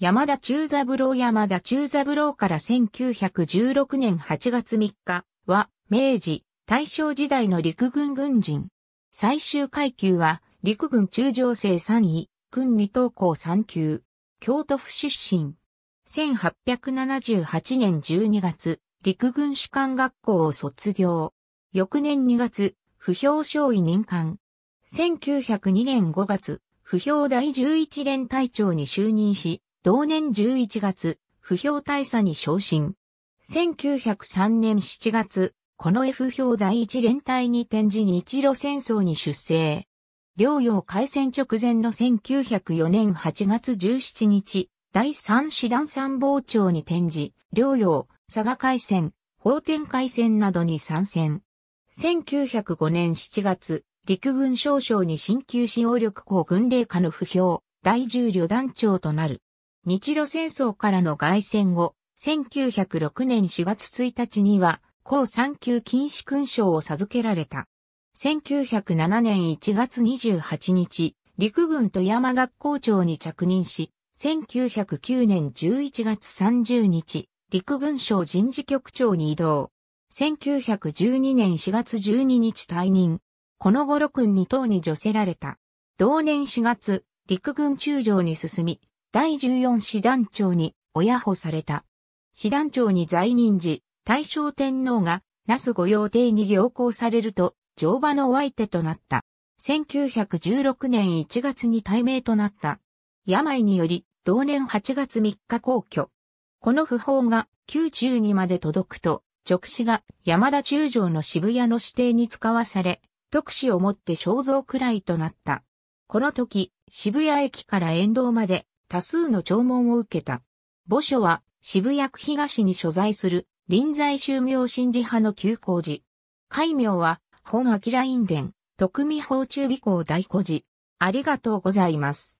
山田中三郎山田中三郎から1916年8月3日は、明治、大正時代の陸軍軍人。最終階級は、陸軍中将生3位、軍二等校3級。京都府出身。1878年12月、陸軍士官学校を卒業。翌年2月、不評少尉任官。1902年5月、不評第11連隊長に就任し、同年11月、不評大佐に昇進。1903年7月、この F 評第一連隊に転じ日露戦争に出征。両洋開戦直前の1904年8月17日、第3師団参謀長に転じ、両洋、佐賀海戦、法天海戦などに参戦。1905年7月、陸軍少将に進級使用力校軍令下の不評、第10旅団長となる。日露戦争からの外戦後、1906年4月1日には、高3級禁止勲章を授けられた。1907年1月28日、陸軍富山学校長に着任し、1909年11月30日、陸軍省人事局長に移動。1912年4月12日退任。この頃軍に党に除せられた。同年4月、陸軍中将に進み、第14師団長に親保された。師団長に在任時、大正天皇が那須御用邸に行幸されると、乗馬のお相手となった。1916年1月に対名となった。病により、同年8月3日皇居。この訃報が宮中にまで届くと、直視が山田中将の渋谷の指定に使わされ、特使をもって肖像くらいとなった。この時、渋谷駅から沿道まで多数の弔問を受けた。墓所は渋谷区東に所在する臨済宗明神寺派の旧工寺。戒名は本明院伝、徳美法中備校大古寺。ありがとうございます。